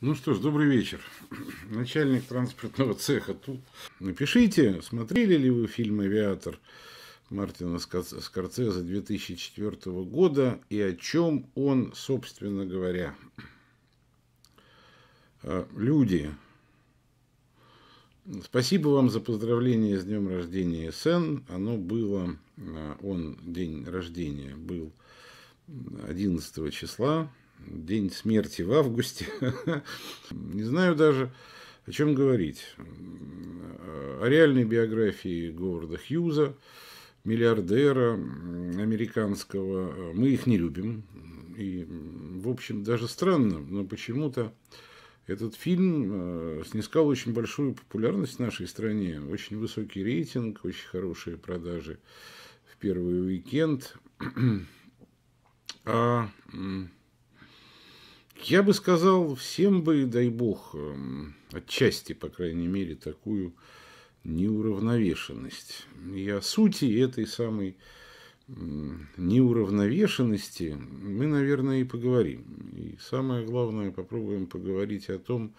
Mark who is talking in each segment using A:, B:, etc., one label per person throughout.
A: Ну что ж, добрый вечер. Начальник транспортного цеха тут. Напишите, смотрели ли вы фильм «Авиатор» Мартина Скорцезе 2004 года и о чем он, собственно говоря. А, люди, спасибо вам за поздравление с днем рождения СН. Оно было, а, он день рождения был 11 числа день смерти в августе. Не знаю даже, о чем говорить. О реальной биографии Говарда Хьюза, миллиардера американского. Мы их не любим. И, в общем, даже странно, но почему-то этот фильм э, снискал очень большую популярность в нашей стране. Очень высокий рейтинг, очень хорошие продажи в первый уикенд. А я бы сказал, всем бы, дай бог, эм, отчасти, по крайней мере, такую неуравновешенность. И о сути этой самой неуравновешенности мы, наверное, и поговорим. И самое главное, попробуем поговорить о том,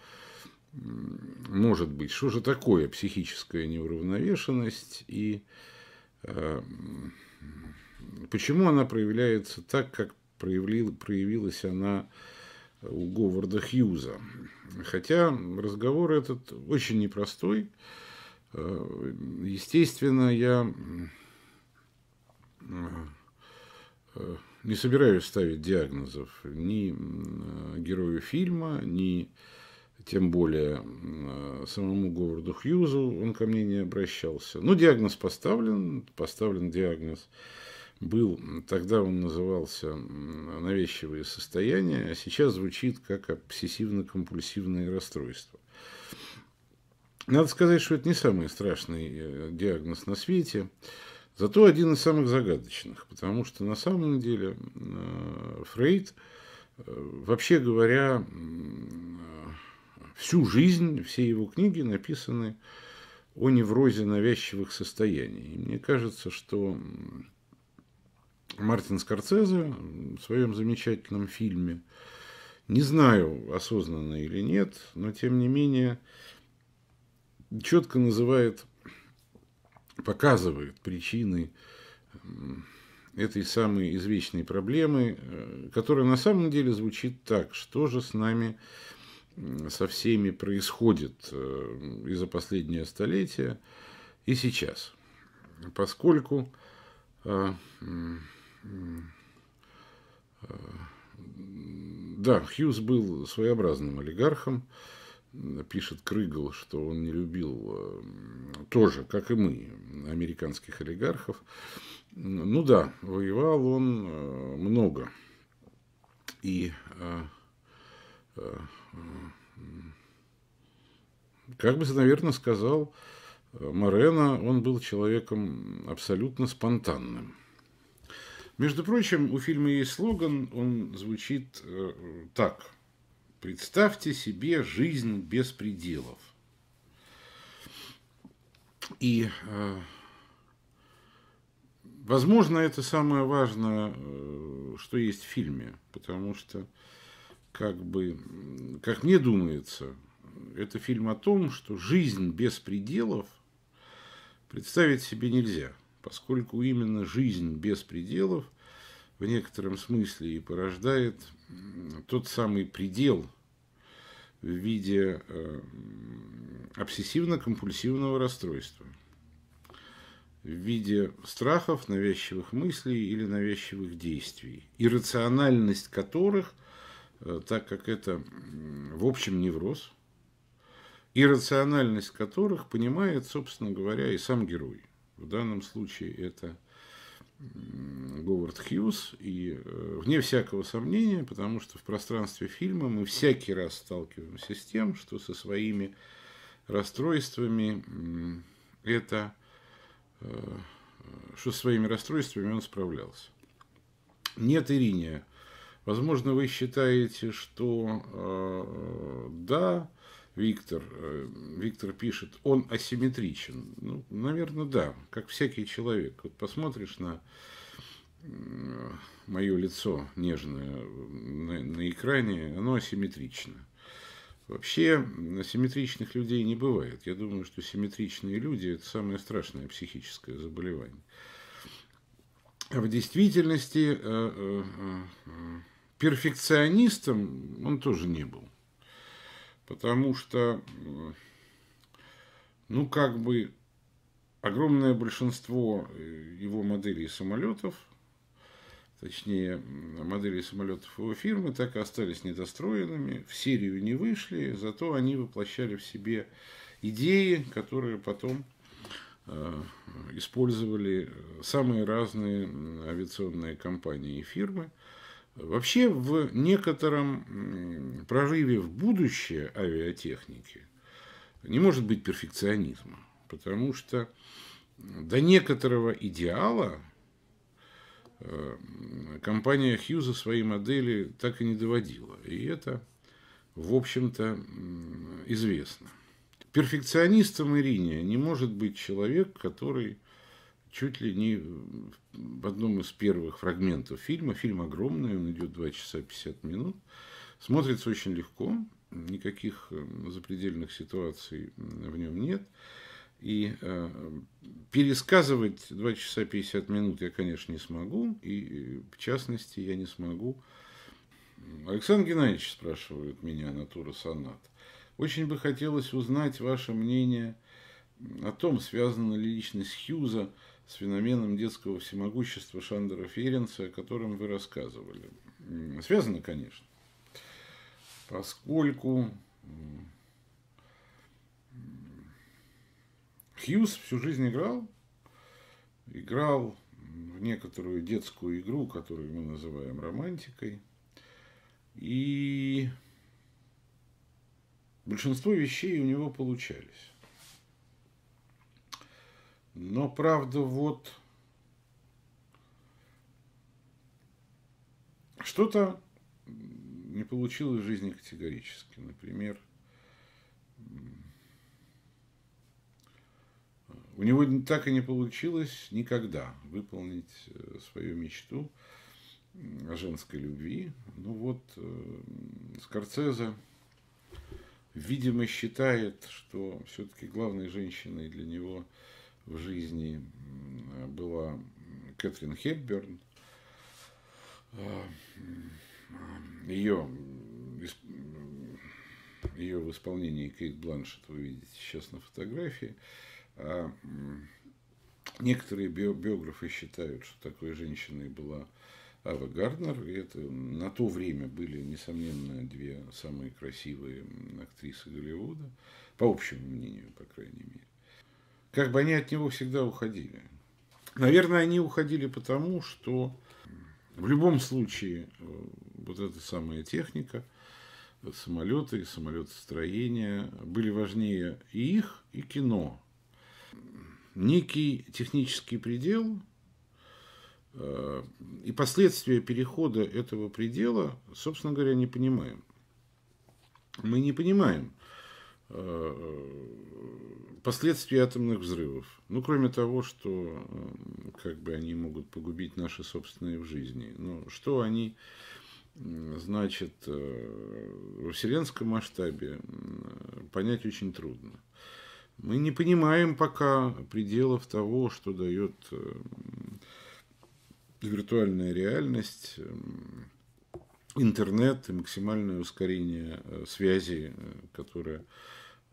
A: может быть, что же такое психическая неуравновешенность и э, почему она проявляется так, как проявил, проявилась она у Говарда Хьюза. Хотя разговор этот очень непростой. Э, естественно, я э, э, не собираюсь ставить диагнозов ни герою фильма, ни тем более самому Говарду Хьюзу он ко мне не обращался. Но диагноз поставлен, поставлен диагноз был, тогда он назывался «Навязчивые состояние, а сейчас звучит как «Обсессивно-компульсивное расстройство». Надо сказать, что это не самый страшный э, диагноз на свете, зато один из самых загадочных, потому что на самом деле э, Фрейд, э, вообще говоря, всю жизнь, все его книги написаны о неврозе навязчивых состояний. И мне кажется, что Мартин Скорцезе в своем замечательном фильме. Не знаю, осознанно или нет, но тем не менее четко называет, показывает причины этой самой извечной проблемы, э, которая на самом деле звучит так, что же с нами со всеми происходит э, и за последнее столетие, и сейчас. Поскольку э, Э, да, Хьюз был своеобразным олигархом. Пишет Крыгл, что он не любил э, тоже, как и мы, американских олигархов. Ну да, воевал он э, много. И как бы, наверное, сказал Морено, он был человеком абсолютно спонтанным. Между прочим, у фильма есть слоган, он звучит э, так. Представьте себе жизнь без пределов. И, э, возможно, это самое важное, э, что есть в фильме, потому что, как бы, как мне думается, это фильм о том, что жизнь без пределов представить себе нельзя – поскольку именно жизнь без пределов в некотором смысле и порождает тот самый предел в виде э, обсессивно-компульсивного расстройства, в виде страхов, навязчивых мыслей или навязчивых действий, иррациональность которых, э, так как это в общем невроз, иррациональность которых понимает, собственно говоря, и сам герой. В данном случае это Говард Хьюз, и э, вне всякого сомнения, потому что в пространстве фильма мы всякий раз сталкиваемся с тем, что со своими расстройствами это э, что со своими расстройствами он справлялся. Нет, Ириния, возможно, вы считаете, что э, да, Виктор, э, Виктор пишет, он асимметричен. Ну, наверное, да, как всякий человек. Вот посмотришь на мое лицо нежное на, на экране, оно асимметрично. Вообще, асимметричных людей не бывает. Я думаю, что симметричные люди – это самое страшное психическое заболевание. А в действительности э, э, перфекционистом он тоже не был. Потому что, ну, как бы, огромное большинство э, его моделей самолетов, точнее, моделей самолетов его фирмы, так и остались недостроенными, в серию не вышли, зато они воплощали в себе идеи, которые потом э, использовали э, самые разные авиационные компании и фирмы. Вообще в некотором прорыве в будущее авиатехники не может быть перфекционизма, потому что до некоторого идеала э, компания Хьюза свои модели так и не доводила. И это, в общем-то, известно. Перфекционистом Ирине не может быть человек, который чуть ли не в одном из первых фрагментов фильма. Фильм огромный, он идет 2 часа 50 минут. Смотрится очень легко, никаких э, запредельных ситуаций в нем нет. И э, пересказывать 2 часа 50 минут я, конечно, не смогу. И, в частности, я не смогу. Александр Геннадьевич спрашивает меня, Натура сонат. Очень бы хотелось узнать ваше мнение о том, связано ли личность Хьюза с феноменом детского всемогущества Шандера Ференца, о котором вы рассказывали. Связано, конечно, поскольку Хьюз всю жизнь играл, играл в некоторую детскую игру, которую мы называем романтикой. И большинство вещей у него получались. Но правда вот что-то не получилось в жизни категорически. Например, у него так и не получилось никогда выполнить э, свою мечту о женской любви. Ну вот, э, Скорцезе, видимо, считает, что все-таки главной женщиной для него – в жизни была Кэтрин Хепберн. Ее, а, ее в исполнении Кейт Бланшет вы видите сейчас на фотографии. А некоторые биографы считают, что такой женщиной была Ава Гарднер. И это на то время были, несомненно, две самые красивые актрисы Голливуда, по общему мнению, по крайней мере как бы они от него всегда уходили. Наверное, они уходили потому, что в любом случае э, вот эта самая техника, самолеты и самолетостроение были важнее и их, и кино. Некий технический предел э, и последствия перехода этого предела, собственно говоря, не понимаем. Мы не понимаем, Э, последствий атомных взрывов. Ну, кроме того, что э, как бы они могут погубить наши собственные в жизни. Но ну, что они значит э, во вселенском масштабе понять очень трудно. Мы не понимаем пока пределов того, что дает виртуальная реальность, интернет и максимальное ускорение связи, которое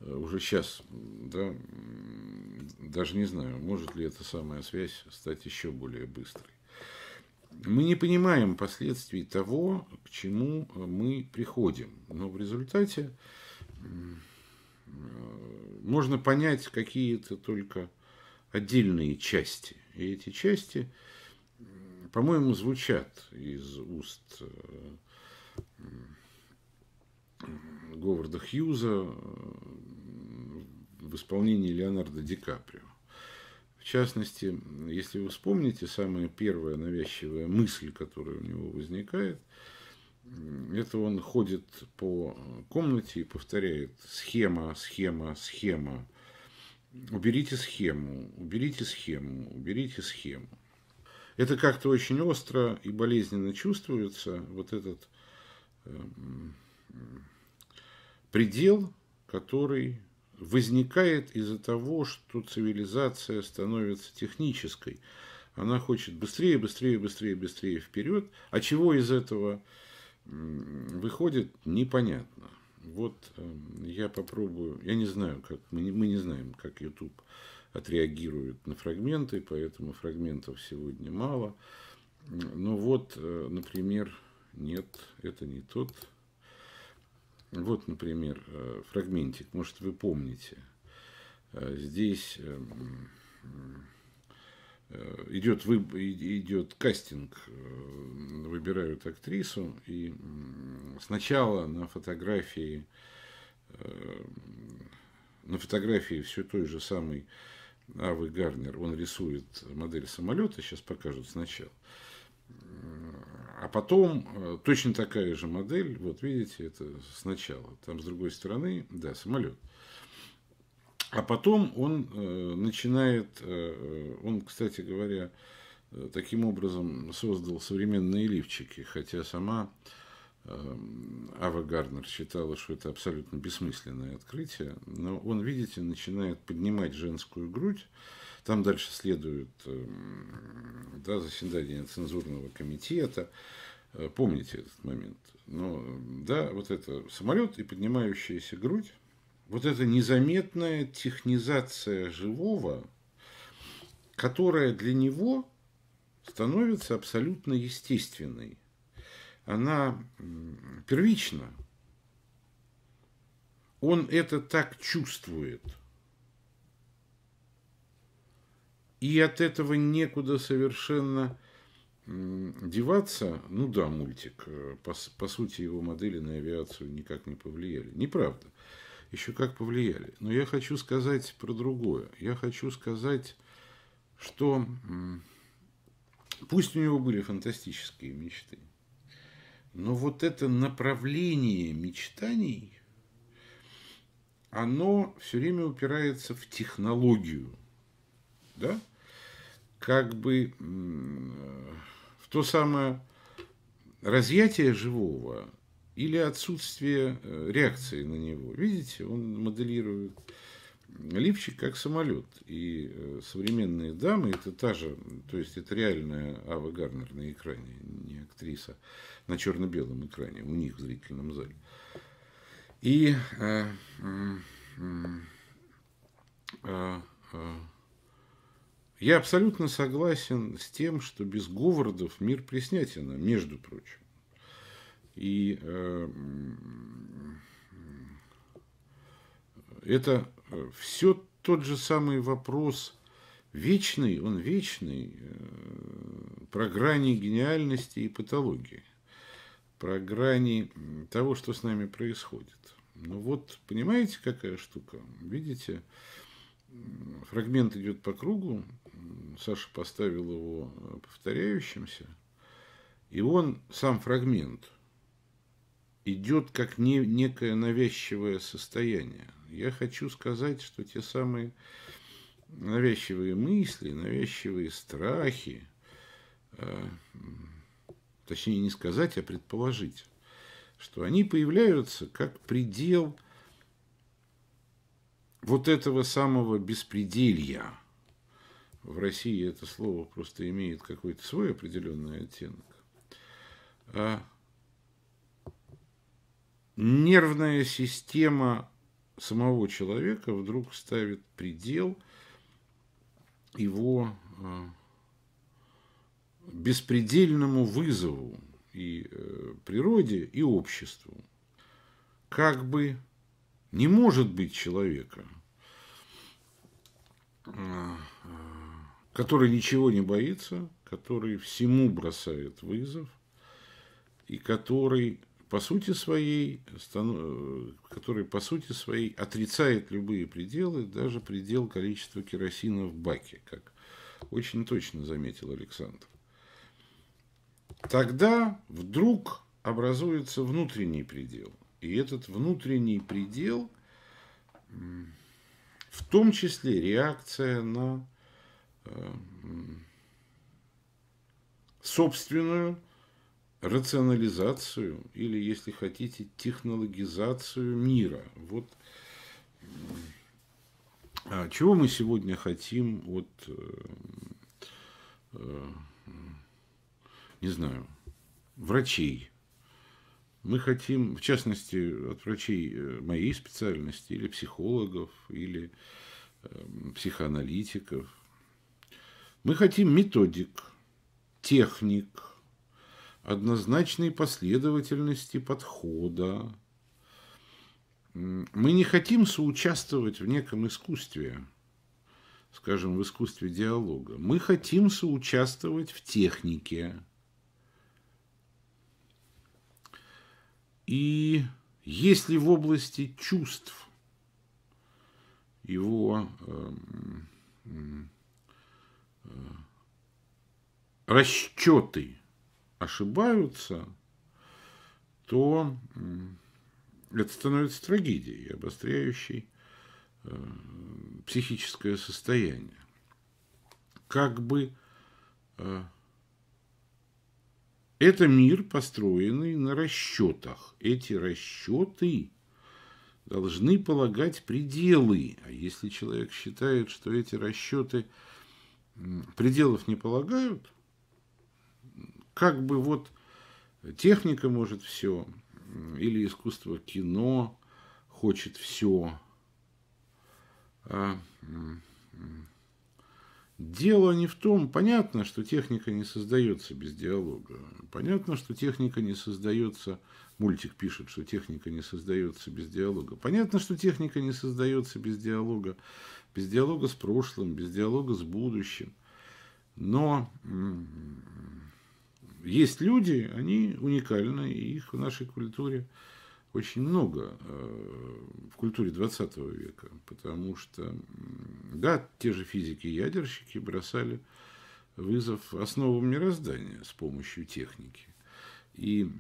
A: Э, уже сейчас, да, даже не знаю, может ли эта самая связь стать еще более быстрой. Мы не понимаем последствий того, к чему э, мы приходим, но в результате э, можно понять какие-то только отдельные части. И эти части, по-моему, звучат из уст Говарда Хьюза, в исполнении Леонардо Ди Каприо. В частности, если вы вспомните, самая первая навязчивая мысль, которая у него возникает, это он ходит по комнате и повторяет схема, схема, схема. Уберите схему, уберите схему, уберите схему. Это как-то очень остро и болезненно чувствуется, вот этот эм, предел, который возникает из-за того, что цивилизация становится технической. Она хочет быстрее, быстрее, быстрее, быстрее вперед. А чего из этого выходит, непонятно. Вот э, я попробую, я не знаю, как мы не, мы не знаем, как YouTube отреагирует на фрагменты, поэтому фрагментов сегодня мало. Но вот, э, например, нет, это не тот вот, например, э, фрагментик, может, вы помните. Э, здесь идет, э, идет кастинг, выбирают актрису, и сначала на фотографии на фотографии все той же самой Авы Гарнер, он рисует модель самолета, сейчас покажут сначала. А потом э, точно такая же модель, вот видите, это сначала, там с другой стороны, да, самолет. А потом он э, начинает, э, э он, кстати говоря, э, таким образом создал современные лифчики, хотя сама э, Ава Гарнер считала, что это абсолютно бессмысленное открытие, но он, видите, начинает поднимать женскую грудь, там дальше следует эм, да, заседание цензурного комитета. Э, помните этот момент. Но эм, да, вот это самолет и поднимающаяся грудь, вот эта незаметная технизация живого, которая для него становится абсолютно естественной. Она первична. Он это так чувствует – И от этого некуда совершенно деваться. Ну да, мультик. Э, по, по сути, его модели на авиацию никак не повлияли. Неправда. Еще как повлияли. Но я хочу сказать про другое. Я хочу сказать, что пусть у него были фантастические мечты, но вот это направление мечтаний, оно все время упирается в технологию да, как бы в то самое разъятие живого или отсутствие э, реакции на него. Видите, он моделирует лифчик как самолет. И э, современные дамы, это та же, то есть это реальная Ава Гарнер на экране, не актриса, на черно-белом экране, у них в зрительном зале. И э, э, э, я абсолютно согласен с тем, что без Говардов мир Преснятина, между прочим. И э, это э, все тот же самый вопрос, вечный, он вечный, э, про грани гениальности и патологии, про грани того, что с нами происходит. Ну вот, понимаете, какая штука? Видите, фрагмент идет по кругу, Саша поставил его э, повторяющимся, и он, сам фрагмент, идет как не, некое навязчивое состояние. Я хочу сказать, что те самые навязчивые мысли, навязчивые страхи, э, точнее не сказать, а предположить, что они появляются как предел вот этого самого беспределья – в России это слово просто имеет какой-то свой определенный оттенок. А нервная система самого человека вдруг ставит предел его а, беспредельному вызову и э, природе, и обществу. Как бы не может быть человека – который ничего не боится, который всему бросает вызов и который по сути своей, э, который по сути своей отрицает любые пределы, даже предел количества керосина в баке, как очень точно заметил Александр. Тогда вдруг образуется внутренний предел. И этот внутренний предел в том числе реакция на Э, собственную рационализацию или, если хотите, технологизацию мира. Вот а чего мы сегодня хотим от, э, э, не знаю, врачей? Мы хотим, в частности, от врачей моей специальности, или психологов, или психоаналитиков, мы хотим методик, техник, однозначной последовательности подхода. Мы не хотим соучаствовать в неком искусстве, скажем, в искусстве диалога. Мы хотим соучаствовать в технике. И если в области чувств его э, расчеты ошибаются, то это становится трагедией, обостряющей э, психическое состояние. Как бы э, это мир, построенный на расчетах. Эти расчеты должны полагать пределы. А если человек считает, что эти расчеты – пределов не полагают. Как бы вот техника может все, или искусство кино хочет все. А, дело не в том, понятно, что техника не создается без диалога. Понятно, что техника не создается, мультик пишет, что техника не создается без диалога. Понятно, что техника не создается без диалога без диалога с прошлым, без диалога с будущим. Но есть люди, они уникальны, и их в нашей культуре очень много, э, в культуре 20 века, потому что, да, те же физики-ядерщики бросали вызов основам мироздания с помощью техники. И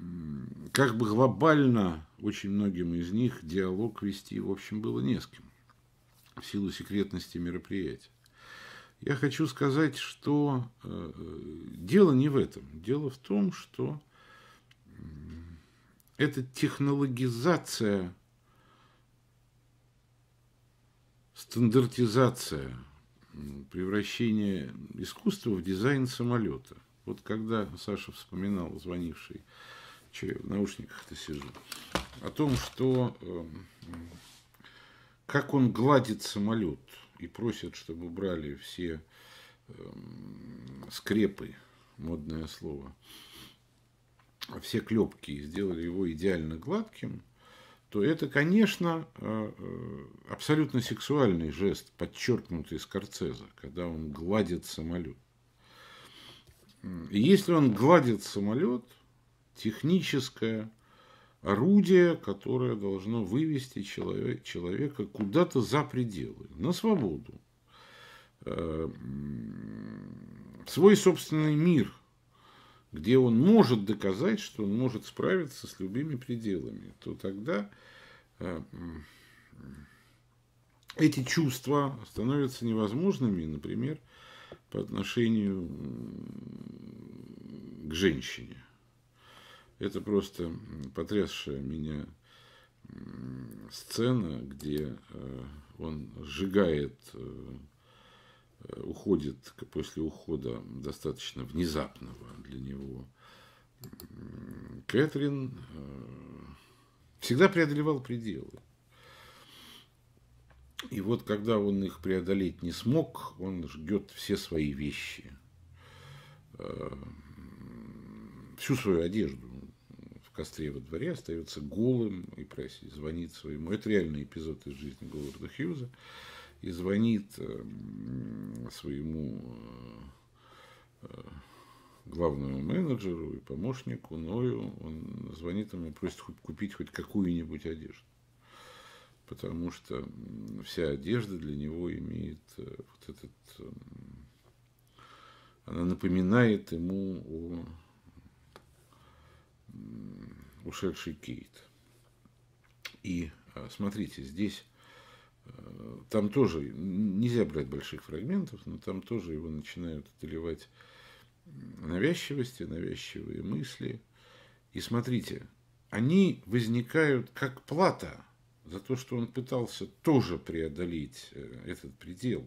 A: как бы глобально очень многим из них диалог вести, в общем, было не с кем в силу секретности мероприятия. Я хочу сказать, что э, э, дело не в этом. Дело в том, что эта технологизация, стандартизация, превращение искусства в дизайн самолета. Вот когда Саша вспоминал, звонивший, что в наушниках-то сижу, о том, что э, как он гладит самолет и просит, чтобы брали все эм, скрепы, модное слово, все клепки и сделали его идеально гладким, то это, конечно, э, э, абсолютно сексуальный жест, подчеркнутый Скорцеза, когда он гладит самолет. И если он гладит самолет, техническая орудие, которое должно вывести человек, человека куда-то за пределы, на свободу, э, свой собственный мир, где он может доказать, что он может справиться с любыми пределами, то тогда э, эти чувства становятся невозможными, например, по отношению к женщине. Это просто потрясшая меня сцена, где э, он сжигает, э, э, уходит после ухода достаточно внезапного для него Кэтрин всегда преодолевал пределы. И вот когда он их преодолеть не смог, он ждет все свои вещи, всю свою одежду, костре во дворе, остается голым и просит, звонит своему. Это реальный эпизод из жизни Говарда Хьюза. И звонит эм, своему э, э, главному менеджеру и помощнику Ною, ну, он звонит ему и просит купить хоть какую-нибудь одежду. Потому что вся одежда для него имеет э, вот этот... Эм, она напоминает ему о ушедший Кейт. И а, смотрите, здесь э, там тоже нельзя брать больших фрагментов, но там тоже его начинают одолевать навязчивости, навязчивые мысли. И смотрите, они возникают как плата за то, что он пытался тоже преодолеть э, этот предел.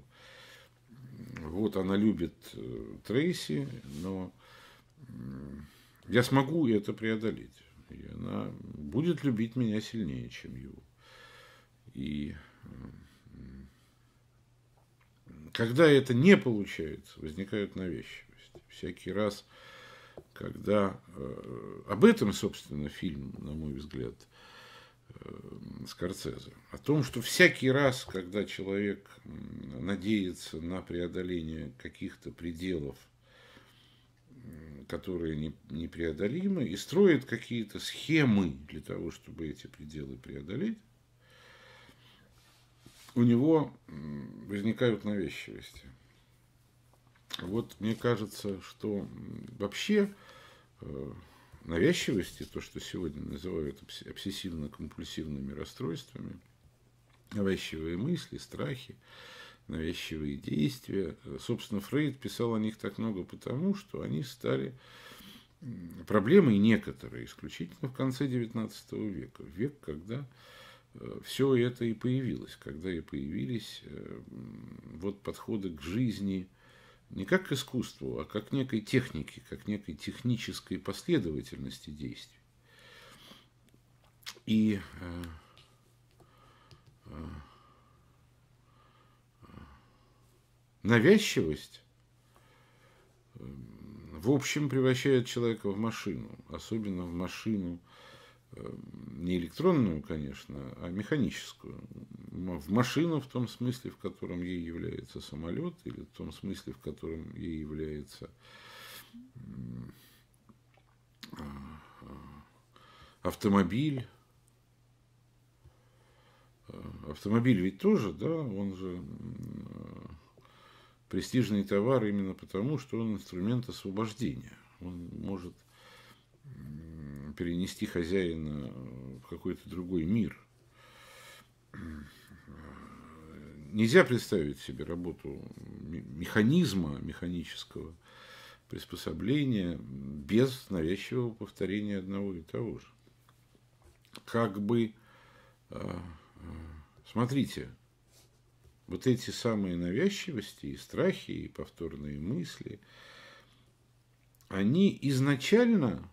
A: Вот она любит э, Трейси, но я смогу это преодолеть. И она будет любить меня сильнее, чем его. И когда это не получается, возникают навязчивость. Всякий раз, когда... Э, об этом, собственно, фильм, на мой взгляд, э, Скорцезе. О том, что всякий раз, когда человек надеется на преодоление каких-то пределов которые не, непреодолимы, и строит какие-то схемы для того, чтобы эти пределы преодолеть, у него возникают навязчивости. Вот мне кажется, что вообще э, навязчивости, то, что сегодня называют обсессивно-компульсивными расстройствами, навязчивые мысли, страхи, навязчивые действия. Собственно, Фрейд писал о них так много потому, что они стали проблемой некоторые, исключительно в конце XIX века, век, когда э, все это и появилось, когда и появились э, вот подходы к жизни не как к искусству, а как к некой технике, как к некой технической последовательности действий. И э, Навязчивость э, в общем превращает человека в машину, особенно в машину э, не электронную, конечно, а механическую. В машину в том смысле, в котором ей является самолет, или в том смысле, в котором ей является а, автомобиль. Э, автомобиль ведь тоже, да, он же престижный товар именно потому, что он инструмент освобождения. Он может перенести хозяина в какой-то другой мир. Нельзя представить себе работу механизма, механического приспособления без навязчивого повторения одного и того же. Как бы, а, а, смотрите, вот эти самые навязчивости и страхи, и повторные мысли, они изначально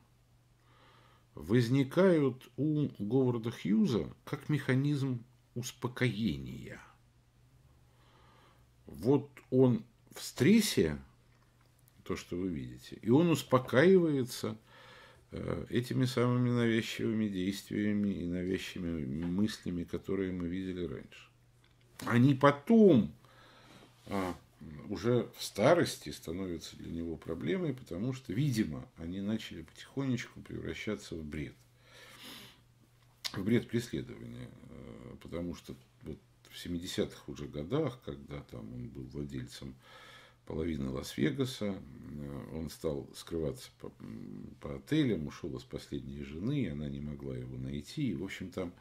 A: возникают у Говарда Хьюза как механизм успокоения. Вот он в стрессе, то, что вы видите, и он успокаивается э, этими самыми навязчивыми действиями и навязчивыми мыслями, которые мы видели раньше они потом а, уже в старости становятся для него проблемой, потому что, видимо, они начали потихонечку превращаться в бред. В бред преследования. Э, потому что вот в 70-х уже годах, когда там он был владельцем половины Лас-Вегаса, э, он стал скрываться по, по отелям, ушел из последней жены, и она не могла его найти. И, в общем, там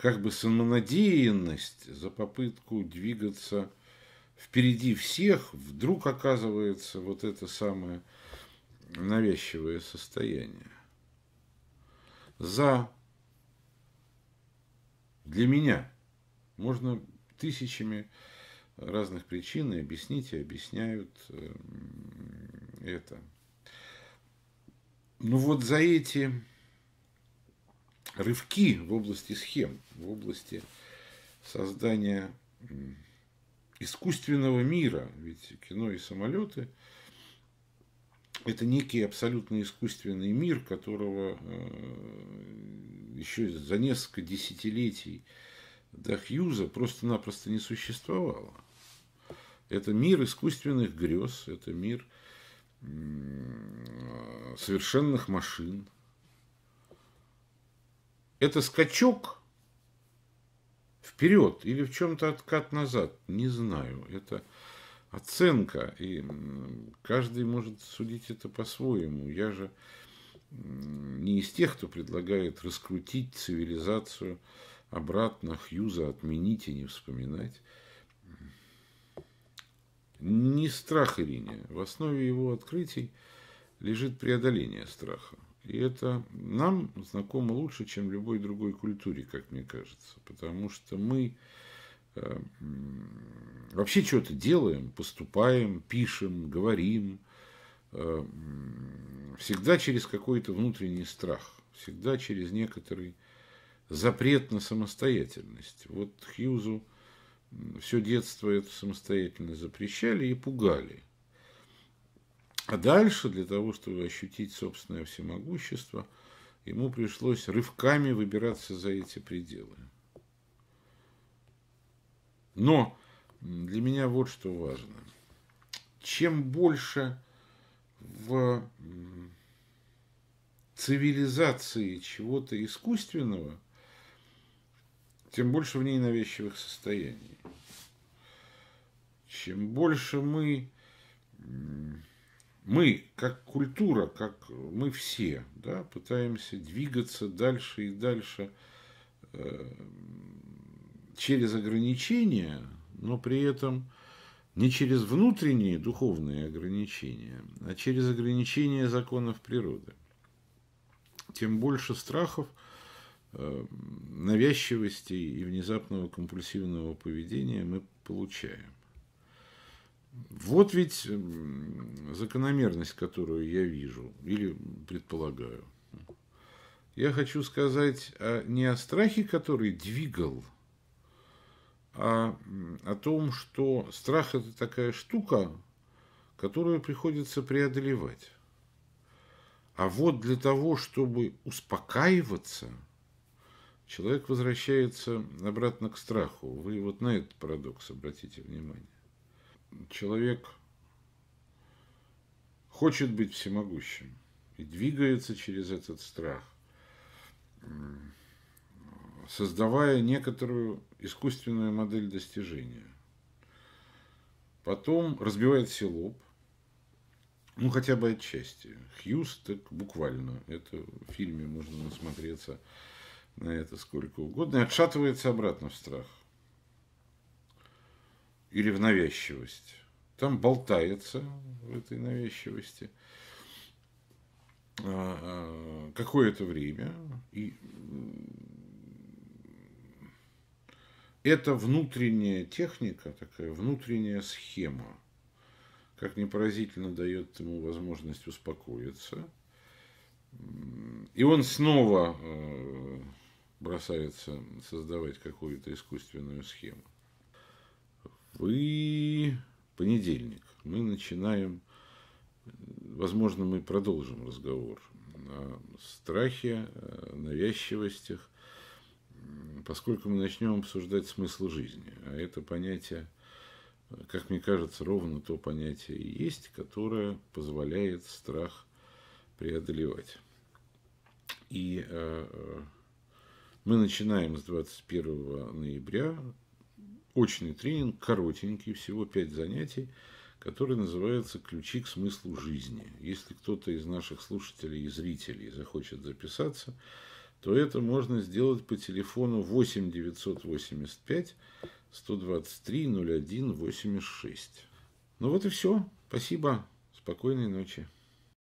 A: как бы самонадеянность за попытку двигаться впереди всех, вдруг оказывается вот это самое навязчивое состояние. За для меня можно тысячами разных причин и объяснить, и объясняют э, это. Ну вот за эти рывки в области схем, в области создания искусственного мира. Ведь кино и самолеты – это некий абсолютно искусственный мир, которого э, еще за несколько десятилетий до Хьюза просто-напросто не существовало. Это мир искусственных грез, это мир э, совершенных машин – это скачок вперед или в чем-то откат назад, не знаю. Это оценка, и каждый может судить это по-своему. Я же не из тех, кто предлагает раскрутить цивилизацию обратно, Хьюза отменить и не вспоминать. Не страх Ирине. В основе его открытий лежит преодоление страха. И это нам знакомо лучше, чем любой другой культуре, как мне кажется. Потому что мы э, вообще что-то делаем, поступаем, пишем, говорим, э, всегда через какой-то внутренний страх, всегда через некоторый запрет на самостоятельность. Вот Хьюзу все детство эту самостоятельность запрещали и пугали – а дальше, для того, чтобы ощутить собственное всемогущество, ему пришлось рывками выбираться за эти пределы. Но для меня вот что важно. Чем больше в цивилизации чего-то искусственного, тем больше в ней навязчивых состояний. Чем больше мы мы, как культура, как э, мы все, да, пытаемся двигаться дальше и дальше э, через ограничения, но при этом не через внутренние духовные ограничения, а через ограничения законов природы. Тем больше страхов, э, навязчивости и внезапного компульсивного поведения мы получаем. Вот ведь эм, закономерность, которую я вижу или предполагаю. Я хочу сказать а, не о страхе, который двигал, а о том, что страх – это такая штука, которую приходится преодолевать. А вот для того, чтобы успокаиваться, человек возвращается обратно к страху. Вы вот на этот парадокс обратите внимание человек хочет быть всемогущим и двигается через этот страх, создавая некоторую искусственную модель достижения. Потом разбивает все лоб, ну хотя бы отчасти. Хьюз так буквально, это в фильме можно насмотреться на это сколько угодно, и отшатывается обратно в страх или в навязчивость. Там болтается в этой навязчивости а, а, какое-то время, и это внутренняя техника, такая внутренняя схема, как ни поразительно дает ему возможность успокоиться. И он снова э, бросается создавать какую-то искусственную схему вы понедельник. Мы начинаем, возможно, мы продолжим разговор о страхе, о навязчивостях, поскольку мы начнем обсуждать смысл жизни. А это понятие, как мне кажется, ровно то понятие и есть, которое позволяет страх преодолевать. И э, э мы начинаем с 21 ноября очный тренинг, коротенький, всего 5 занятий, который называется «Ключи к смыслу жизни». Если кто-то из наших слушателей и зрителей захочет записаться, то это можно сделать по телефону 8 985 123 01 86. Ну вот и все. Спасибо. Спокойной ночи.